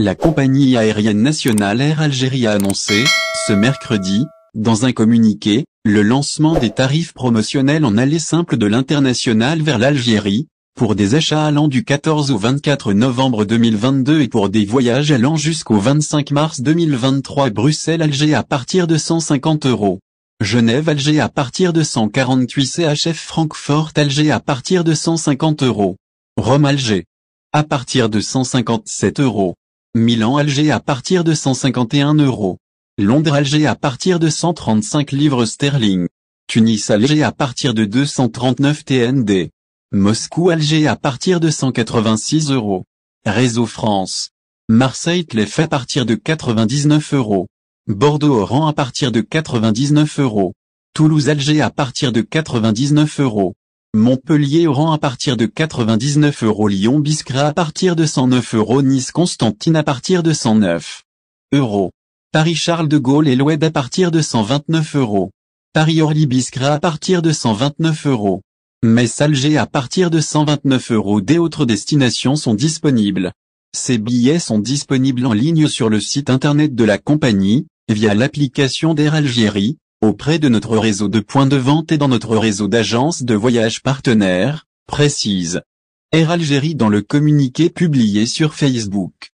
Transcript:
La compagnie aérienne nationale Air Algérie a annoncé, ce mercredi, dans un communiqué, le lancement des tarifs promotionnels en allée simple de l'international vers l'Algérie, pour des achats allant du 14 au 24 novembre 2022 et pour des voyages allant jusqu'au 25 mars 2023 Bruxelles-Alger à partir de 150 euros. Genève-Alger à partir de 148 CHF Francfort-Alger à partir de 150 euros. Rome-Alger. À partir de 157 euros. Milan-Alger à partir de 151 euros. Londres-Alger à partir de 135 livres sterling. Tunis-Alger à partir de 239 TND. Moscou-Alger à partir de 186 euros. Réseau France. marseille tlef à partir de 99 euros. Bordeaux-Oran à partir de 99 euros. Toulouse-Alger à partir de 99 euros. Montpellier-Oran à partir de 99 euros Lyon-Biscra à partir de 109 euros Nice-Constantine à partir de 109 euros. Paris-Charles de Gaulle et l'Oued à partir de 129 euros. Paris-Orly-Biscra à partir de 129 euros. Metz-Alger à partir de 129 euros. Des autres destinations sont disponibles. Ces billets sont disponibles en ligne sur le site internet de la compagnie, via l'application d'Air Algérie, auprès de notre réseau de points de vente et dans notre réseau d'agences de voyage partenaires, précise Air Algérie dans le communiqué publié sur Facebook.